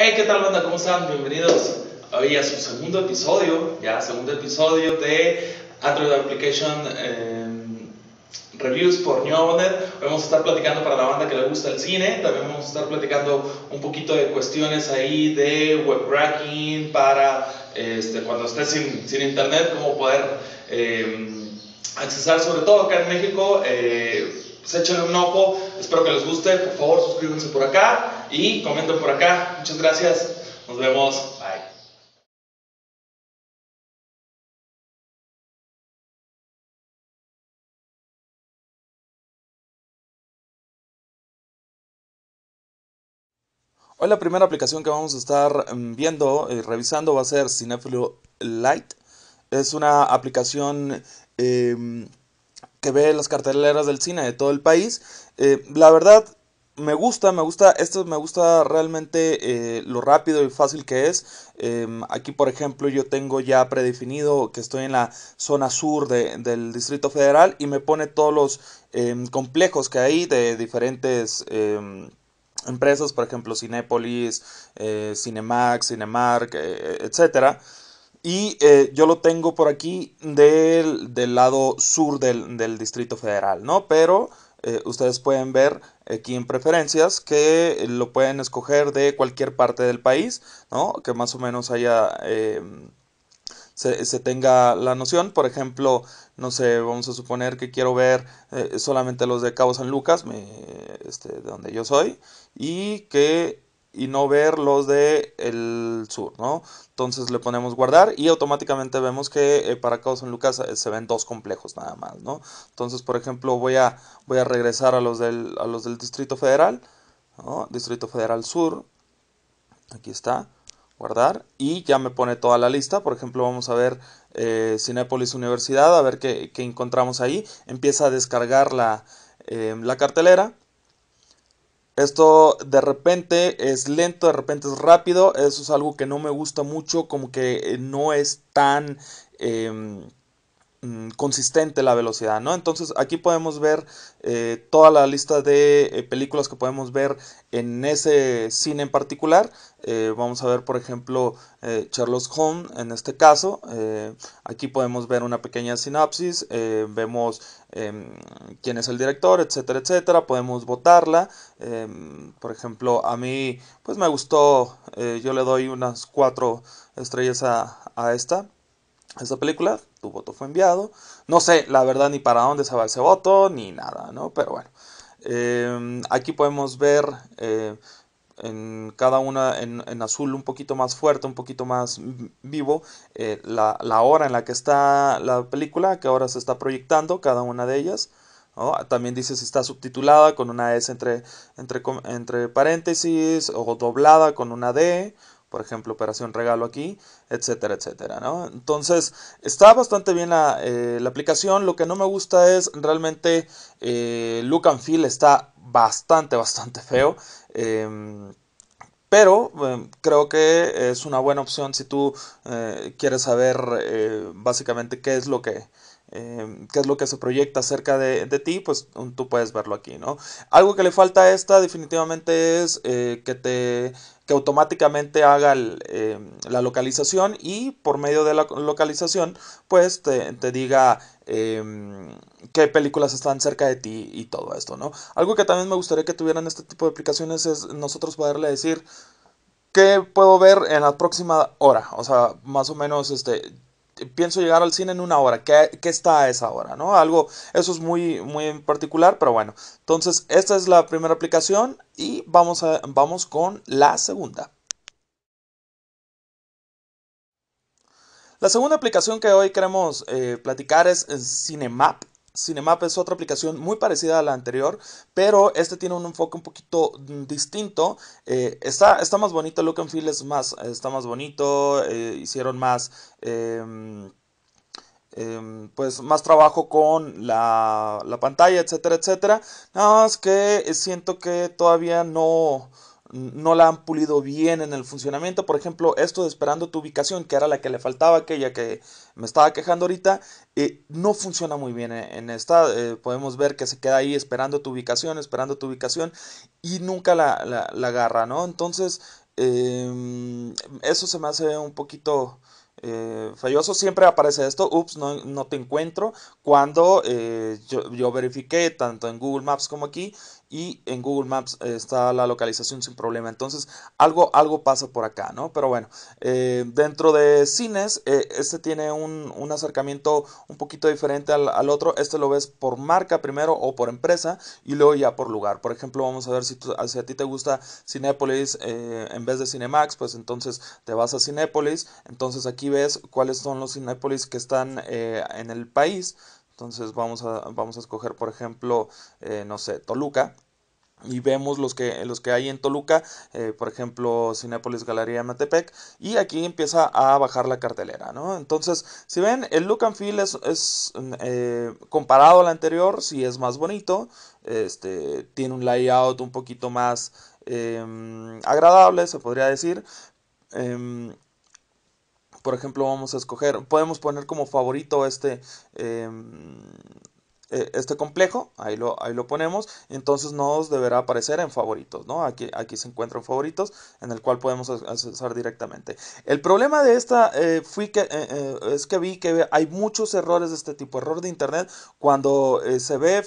Hey, ¿qué tal banda? ¿Cómo están? Bienvenidos hoy a su segundo episodio, ya segundo episodio de Android Application em, Reviews por Hoy vamos a estar platicando para la banda que le gusta el cine, también vamos a estar platicando un poquito de cuestiones ahí de web para este, cuando estés sin, internet, cómo poder em, accesar, sobre todo acá en México. Eh, se échenle un ojo, espero que les guste, por favor suscríbanse por acá y comenten por acá. Muchas gracias, nos vemos, bye. Hoy la primera aplicación que vamos a estar mm, viendo y revisando va a ser Cineflu Lite. Es una aplicación em, que ve las carteleras del cine de todo el país. Eh, la verdad, me gusta, me gusta, esto me gusta realmente eh, lo rápido y fácil que es. Em, aquí, por ejemplo, yo tengo ya predefinido que estoy en la zona sur del Distrito Federal y me pone todos los em, complejos que hay de diferentes em, empresas, por ejemplo, Cinépolis, eh, Cinemax, Cinemark, etcétera. Y eh, yo lo tengo por aquí del, lado sur del, Distrito Federal, ¿no? Pero eh, ustedes pueden ver aquí en preferencias que lo pueden escoger de cualquier parte del país, ¿no? Que más o menos haya... Em, se, tenga la noción. Por ejemplo, no sé, vamos a suponer que quiero ver eh, solamente los de Cabo San Lucas, este, de donde yo soy, y que y no ver los de el sur, ¿no? Entonces le ponemos guardar y automáticamente vemos que eh, para causa en Lucas eh, se ven dos complejos nada más, ¿no? Entonces, por ejemplo, voy a, voy a regresar a los del, los del Distrito Federal, Distrito Federal Sur, aquí está, guardar y ya me pone toda la lista, por ejemplo, vamos a ver eh, Cinepolis Universidad, a ver qué, encontramos ahí, empieza a descargar la, la cartelera, esto de repente es lento, de repente es rápido. Eso es algo que no me gusta mucho, como que eh, no es tan... Em, Mm, consistente la velocidad, ¿no? Entonces aquí podemos ver eh, toda la lista de eh, películas que podemos ver en ese cine en particular. Eh, vamos a ver, por ejemplo, Charles Home. en este caso. aquí podemos ver una pequeña sinapsis, vemos em, quién es el director, etcétera, etcétera. Podemos votarla. Em, por ejemplo, a mí, pues me gustó, yo le doy unas cuatro estrellas a, a esta. Esa película, tu voto fue enviado. No sé, la verdad, ni para dónde se va ese voto, ni nada, ¿no? Pero bueno, em, aquí podemos ver eh, en cada una, en, azul un poquito más fuerte, un poquito más vivo, eh, la, hora en la que está la película, que ahora se está proyectando, cada una de ellas. También dice si está subtitulada con una S entre, entre, entre paréntesis o doblada con una D por ejemplo, operación regalo aquí, etcétera, etcétera, ¿no? Entonces, está bastante bien la, eh, aplicación, lo que no me gusta es realmente eh, look and feel está bastante, bastante feo. Em, pero em, creo que es una buena opción si tú eh, quieres saber básicamente qué es lo que, Em, qué es lo que se proyecta cerca de, ti, pues tú puedes verlo aquí, ¿no? Algo que le falta a esta definitivamente es eh, que te que automáticamente haga em, la localización y por medio de la localización pues te, diga em, qué películas están cerca de ti y todo esto, ¿no? Algo que también me gustaría que tuvieran este tipo de aplicaciones es nosotros poderle decir qué puedo ver en la próxima hora, o sea, más o menos este pienso llegar al cine en una hora, ¿qué, está a esa hora? Algo, eso es muy, muy particular, pero bueno. Entonces, esta es la primera aplicación y vamos, vamos con la segunda. La segunda aplicación que hoy queremos eh, platicar es eh, Cinemap. Cinemap es otra aplicación muy parecida a la anterior, pero este tiene un enfoque un poquito mm, distinto. Eh, está, está, más bonito, el look and feel es más, está más bonito, eh, hicieron más, em, em, pues más trabajo con la, la pantalla, etcétera, etcétera. Nada más que siento que todavía no, no la han pulido bien en el funcionamiento. Por ejemplo, esto de esperando tu ubicación, que era la que le faltaba aquella que me estaba quejando ahorita, eh, no funciona muy bien eh, en esta. Eh, podemos ver que se queda ahí esperando tu ubicación, esperando tu ubicación y nunca la, agarra, ¿no? Entonces, em, eso se me hace un poquito... falloso siempre aparece esto, ups, no, te encuentro, cuando yo, yo, verifiqué tanto en Google Maps como aquí y en Google Maps eh, está la localización sin problema. Entonces, algo, algo pasa por acá, ¿no? Pero bueno, eh, dentro de cines, eh, este tiene un, acercamiento un poquito diferente al, otro. Este lo ves por marca primero o por empresa y luego ya por lugar. Por ejemplo, vamos a ver si, tú, a ti te gusta Cinépolis en vez de Cinemax, pues entonces te vas a Cinépolis. Entonces aquí ves cuáles son los Cinépolis que están en el país. Entonces vamos a, vamos a escoger, por ejemplo, eh, no sé, Toluca. Y vemos los que, los que hay en Toluca, eh, por ejemplo, Cinepolis Galería Matepec. Y aquí empieza a bajar la cartelera, ¿no? Entonces, si ven, el look and feel es, es eh, comparado al anterior, si es más bonito. Este, tiene un layout un poquito más em, agradable, se podría decir. Em, por ejemplo, vamos a escoger, podemos poner como favorito este, em, eh, este complejo, ahí lo, ahí lo ponemos, entonces nos deberá aparecer en favoritos, ¿no? Aquí, aquí se encuentran favoritos en el cual podemos accesar directamente. El problema de esta eh, fui que, eh, es que vi que hay muchos errores de este tipo, error de internet cuando se ve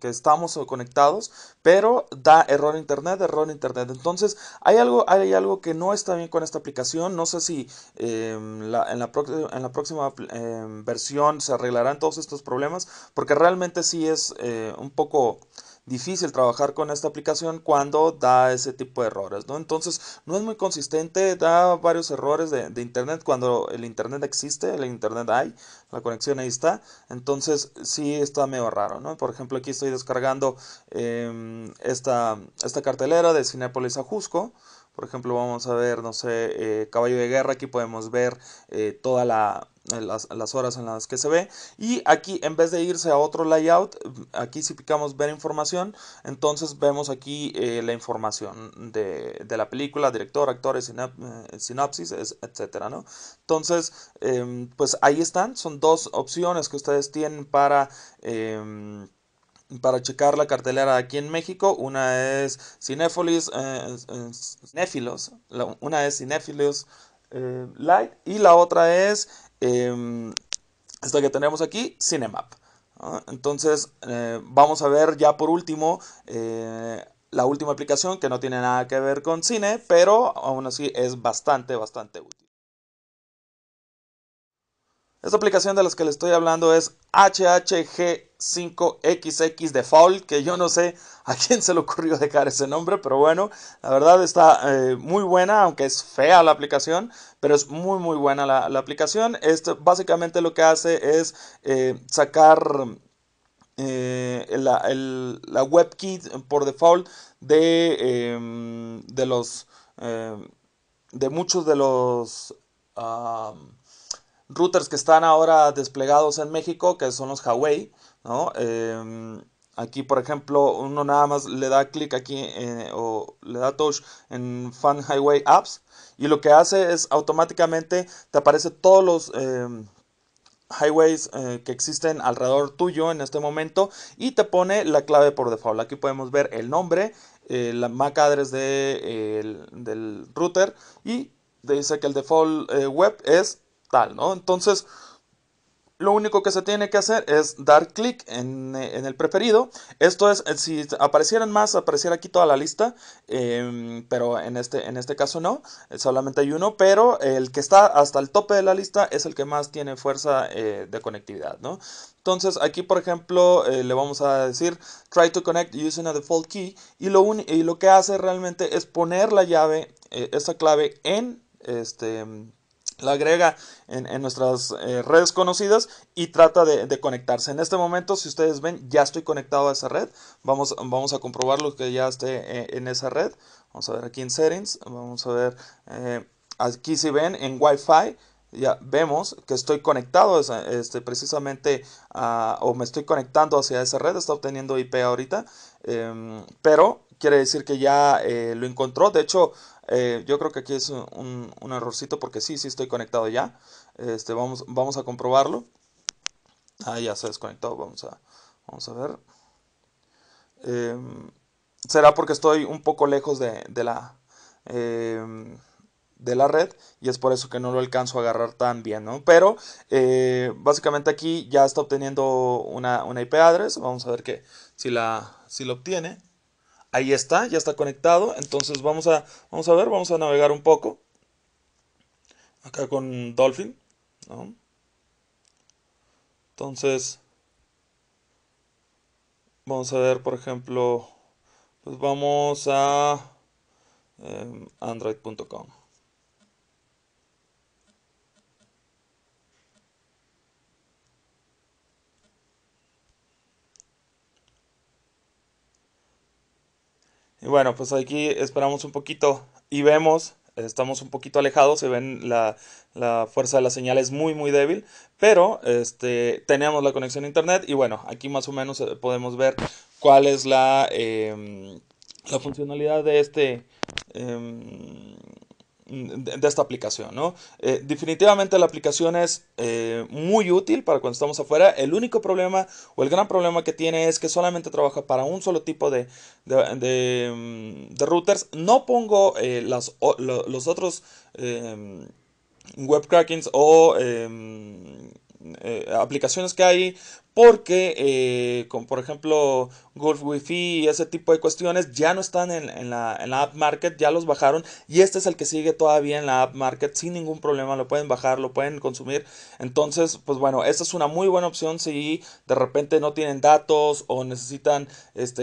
que estamos conectados, pero da error internet, error internet. Entonces hay algo, hay algo que no está bien con esta aplicación, no sé si en, em, la en la próxima em, versión se arreglarán todos estos problemas, porque realmente realmente sí es eh, un poco difícil trabajar con esta aplicación cuando da ese tipo de errores, ¿no? Entonces, no es muy consistente, da varios errores de, Internet cuando el Internet existe, el Internet hay, la conexión ahí está, entonces sí está medio raro, ¿no? Por ejemplo, aquí estoy descargando em, esta, esta cartelera de Cinepolis a Jusco, por ejemplo, vamos a ver, no sé, eh, Caballo de Guerra, aquí podemos ver eh, toda la las, horas en las que se ve y aquí en vez de irse a otro layout aquí si picamos ver información entonces vemos aquí eh, la información de, la película director actores eh, sinopsis sinopsis etcétera no entonces em, pues ahí están son dos opciones que ustedes tienen para em, para checar la cartelera aquí en México. Una es Cinefilos, eh, una es Cinéfilos eh, light y la otra es em, esta que tenemos aquí, Cinemap. Entonces eh, vamos a ver ya por último eh, la última aplicación que no tiene nada que ver con cine, pero aún así es bastante, bastante útil. Esta aplicación de las que le estoy hablando es HHG5XX Default, que yo no sé a quién se le ocurrió dejar ese nombre, pero bueno, la verdad está eh, muy buena, aunque es fea la aplicación, pero es muy muy buena la, aplicación. Esto básicamente lo que hace es eh, sacar eh, la, WebKit por default de, em, de los de muchos de los routers que están ahora desplegados en México, que son los Huawei, em, aquí, por ejemplo, uno nada más le da clic aquí eh, o le da touch en Fan Highway Apps y lo que hace es automáticamente te aparece todos los... Em, highways eh, que existen alrededor tuyo en este momento y te pone la clave por default. Aquí podemos ver el nombre, eh, la MAC address de, el, del router y dice que el default web es ¿no? Entonces, lo único que se tiene que hacer es dar clic en, el preferido. Esto es, eh, si aparecieran más, apareciera aquí toda la lista, em, pero en este, en este caso no, eh, solamente hay uno, pero el que está hasta el tope de la lista es el que más tiene fuerza eh, de conectividad, ¿no? Entonces aquí por ejemplo le vamos a decir try to connect using a default key y lo, y lo que hace realmente es poner la llave, esta clave en este la agrega en, nuestras eh, redes conocidas y trata de, conectarse. En este momento, si ustedes ven, ya estoy conectado a esa red. Vamos, vamos a comprobar lo que ya esté eh, en esa red. Vamos a ver aquí en settings. Vamos a ver eh, aquí si ven en Wi-Fi. Ya vemos que estoy conectado este, precisamente o me estoy conectando hacia esa red. Está obteniendo IP ahorita. Em, pero quiere decir que ya lo encontró. De hecho, eh, yo creo que aquí es un, errorcito porque sí, sí estoy conectado ya. Este, vamos, vamos a comprobarlo. Ah, ya se desconectó. Vamos a, vamos a ver. Em, será porque estoy un poco lejos de, la em, de la red y es por eso que no lo alcanzo a agarrar tan bien, ¿no? Pero eh, básicamente aquí ya está obteniendo una, IP address. Vamos a ver que si la si lo obtiene. Ahí está, ya está conectado. Entonces vamos a, vamos a ver, vamos a navegar un poco. Acá con Dolphin. Entonces, vamos a ver, por ejemplo, pues vamos a em, android.com. Y bueno, pues aquí esperamos un poquito y vemos, estamos un poquito alejados, se ven la, fuerza de la señal es muy muy débil, pero este, tenemos la conexión a internet y bueno, aquí más o menos eh, podemos ver cuál es la, em, la funcionalidad de este... Em, de, esta aplicación, eh, definitivamente la aplicación es eh, muy útil para cuando estamos afuera. El único problema o el gran problema que tiene es que solamente trabaja para un solo tipo de, mm, routers. No pongo eh, los otros em, web crackings o... Em, aplicaciones que hay porque, eh, por ejemplo, Golf Wi-Fi y ese tipo de cuestiones ya no están en, la, App Market, ya los bajaron y este es el que sigue todavía en la App Market sin ningún problema, lo pueden bajar, lo pueden consumir. Entonces, pues bueno, esta es una muy buena opción si de repente no tienen datos o necesitan este,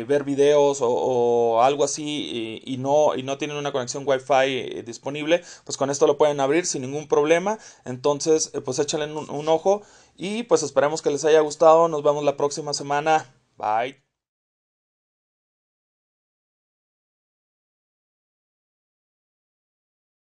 eh, ver videos o, algo así y, no, y no tienen una conexión Wi-Fi eh, disponible, pues con esto lo pueden abrir sin ningún problema. Entonces, pues échale un, un ojo y pues esperemos que les haya gustado. Nos vemos la próxima semana. Bye.